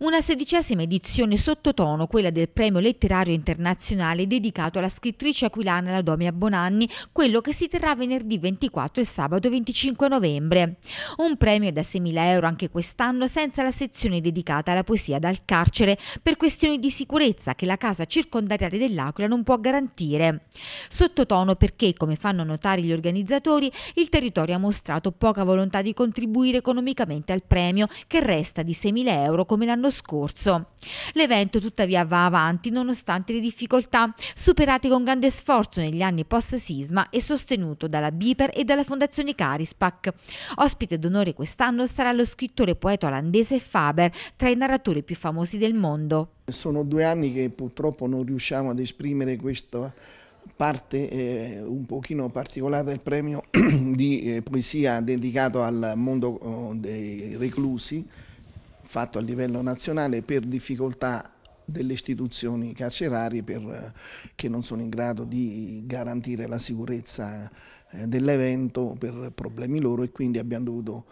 Una sedicesima edizione sottotono, quella del premio letterario internazionale dedicato alla scrittrice aquilana Ladomia Bonanni, quello che si terrà venerdì 24 e sabato 25 novembre. Un premio da 6.000 euro anche quest'anno senza la sezione dedicata alla poesia dal carcere per questioni di sicurezza che la casa circondariale dell'Aquila non può garantire. Sottotono perché, come fanno notare gli organizzatori, il territorio ha mostrato poca volontà di contribuire economicamente al premio che resta di 6.000 euro come l'anno l'anno scorso. L'evento tuttavia va avanti nonostante le difficoltà, superate con grande sforzo negli anni post-sisma e sostenuto dalla Biper e dalla Fondazione Carispac. Ospite d'onore quest'anno sarà lo scrittore e poeta olandese Faber, tra i narratori più famosi del mondo. Sono due anni che purtroppo non riusciamo ad esprimere questa parte eh, un pochino particolare del premio di eh, poesia dedicato al mondo eh, dei reclusi fatto a livello nazionale per difficoltà delle istituzioni carcerarie per, eh, che non sono in grado di garantire la sicurezza eh, dell'evento per problemi loro e quindi abbiamo dovuto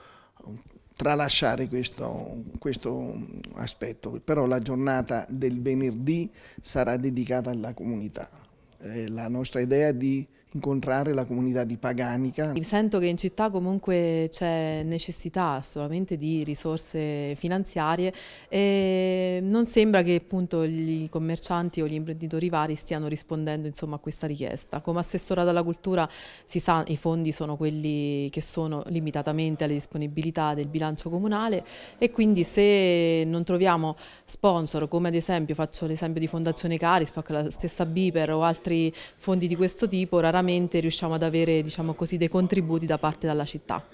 mm, tralasciare questo, questo, mm, aspetto, però la giornata del venerdì sarà dedicata alla comunità. Eh, la nostra idea è di incontrare la comunità di Paganica. Sento che in città comunque c'è necessità solamente di risorse finanziarie e non sembra che appunto i commercianti o gli imprenditori vari stiano rispondendo insomma, a questa richiesta. Come assessorato alla cultura si sa i fondi sono quelli che sono limitatamente alle disponibilità del bilancio comunale e quindi se non troviamo sponsor come ad esempio faccio l'esempio di Fondazione Caris, la stessa Biper o altri fondi di questo tipo raramente raramente riusciamo ad avere diciamo così, dei contributi da parte della città.